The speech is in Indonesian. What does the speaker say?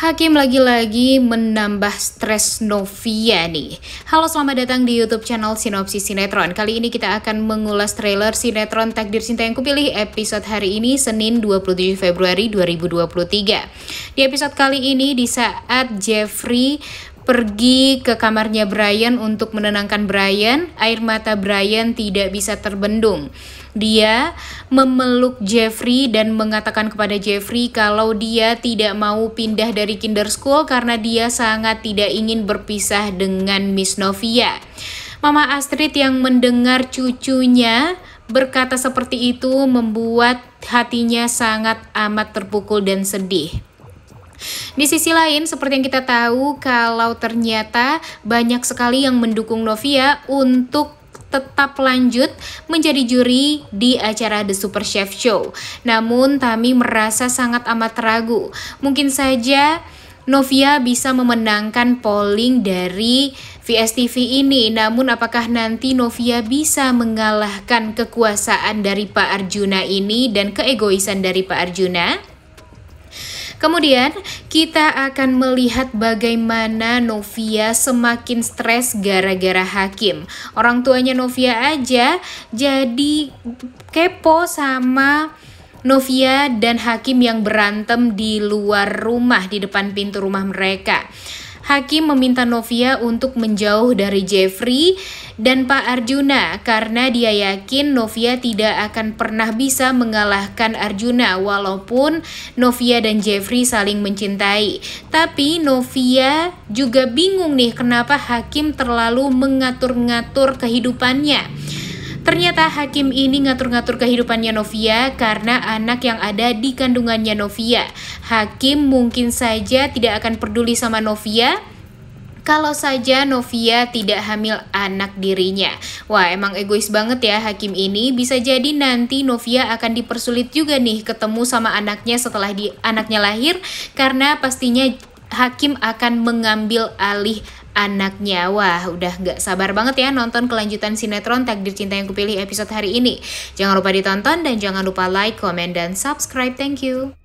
Hakim lagi-lagi menambah stres Novia nih. Halo, selamat datang di YouTube channel Sinopsis Sinetron. Kali ini kita akan mengulas trailer sinetron Takdir Cinta Yang Kupilih episode hari ini Senin 27 Februari 2023. Di episode kali ini di saat Jeffrey pergi ke kamarnya Brian untuk menenangkan Brian, air mata Brian tidak bisa terbendung. Dia memeluk Jeffrey dan mengatakan kepada Jeffrey kalau dia tidak mau pindah dari kinder school karena dia sangat tidak ingin berpisah dengan Miss Novia. Mama Astrid yang mendengar cucunya berkata seperti itu membuat hatinya sangat amat terpukul dan sedih. Di sisi lain, seperti yang kita tahu, kalau ternyata banyak sekali yang mendukung Novia untuk tetap lanjut menjadi juri di acara The Super Chef Show. Namun Tami merasa sangat amat ragu. Mungkin saja Novia bisa memenangkan polling dari VSTV ini. Namun apakah nanti Novia bisa mengalahkan kekuasaan dari Pak Arjuna ini dan keegoisan dari Pak Arjuna? Kemudian kita akan melihat bagaimana Novia semakin stres gara-gara Hakim. Orang tuanya Novia aja jadi kepo sama Novia dan Hakim yang berantem di luar rumah di depan pintu rumah mereka. Hakim meminta Novia untuk menjauh dari Jeffrey dan Pak Arjuna karena dia yakin Novia tidak akan pernah bisa mengalahkan Arjuna walaupun Novia dan Jeffrey saling mencintai. Tapi Novia juga bingung nih kenapa Hakim terlalu mengatur-ngatur kehidupannya. Ternyata hakim ini ngatur-ngatur kehidupannya Novia karena anak yang ada di kandungannya Novia. Hakim mungkin saja tidak akan peduli sama Novia kalau saja Novia tidak hamil anak dirinya. Wah, emang egois banget ya hakim ini. Bisa jadi nanti Novia akan dipersulit juga nih ketemu sama anaknya setelah di anaknya lahir karena pastinya hakim akan mengambil alih anaknya. Wah, udah gak sabar banget ya nonton kelanjutan sinetron Takdir Cinta yang Kupilih episode hari ini. Jangan lupa ditonton dan jangan lupa like, comment dan subscribe. Thank you.